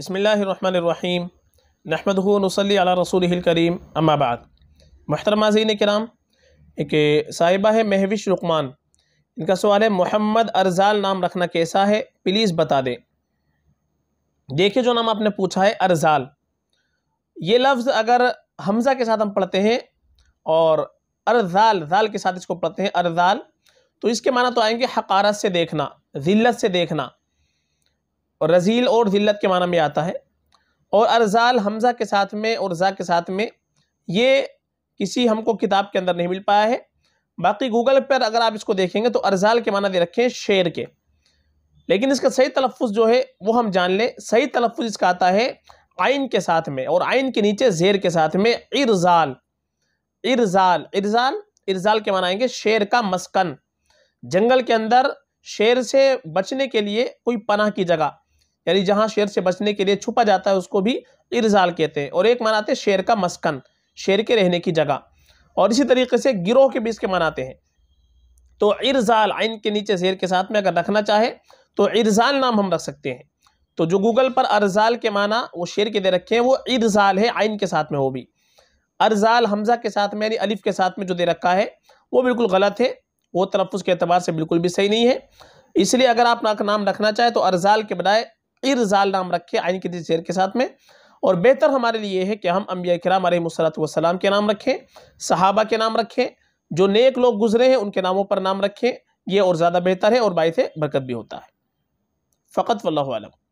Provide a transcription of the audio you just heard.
बसमीम नहमद नसली अला रसूल करीम अम्माबाद महतरमा जीन कराम एक साहिबा है महविश रुकमान इनका सवाल है मोहम्मद अरजाल नाम रखना कैसा है प्लीज़ बता दें देखिए जो नाम आपने पूछा है अरजाल ये लफ्ज़ अगर हमज़ा के साथ हम पढ़ते हैं और अरजाल जाल के साथ इसको पढ़ते हैं अरजाल तो इसके माना तो आएंगे हकारत से देखना ज़िल्लत से देखना और रजील और ज़िल्लत के माना में आता है और अरजाल हमज़ा के साथ में और ज़ा के साथ में ये किसी हमको किताब के अंदर नहीं मिल पाया है बाकी गूगल पर अगर आप इसको देखेंगे तो अरजाल के माना दे रखे हैं शेर के लेकिन इसका सही तलफ़ जो है वो हम जान लें सही तलफ़ इसका आता है आइन के साथ में और आइन के नीचे जेर के साथ में इरजाल इरजाल इरजाल इरजाल के माना आएंगे शेर का मस्कन जंगल के अंदर शेर से बचने के लिए कोई पनाह की जगह यानी जहाँ शेर से बचने के लिए छुपा जाता है उसको भी इरजाल कहते हैं और एक मनाते हैं शेर का मस्कन शेर के रहने की जगह और इसी तरीके से गिरोह के बीच के मनाते हैं तो इरजाल आइन के नीचे शेर के साथ में अगर रखना चाहे तो इरजाल नाम हम रख सकते हैं तो जो गूगल पर अरजाल के माना वो शेर के दे रखे हैं वो इरजाल है आइन के साथ में वो भी अरजाल हमजा के साथ में यानी अलिफ के साथ में जो दे रखा है वो बिल्कुल गलत है वो तलफ़ के अतबार से बिल्कुल भी सही नहीं है इसलिए अगर आप नाम रखना चाहें तो अरजाल के बजाय इरजाल नाम रखे आइन के जेर के साथ में और बेहतर हमारे लिए है कि हम अम्बिया कराम वसलाम के नाम रखें सहाबा के नाम रखें जो नेक लोग गुजरे हैं उनके नामों पर नाम रखें ये और ज़्यादा बेहतर है और बायस बरकत भी होता है फ़कत वल्लम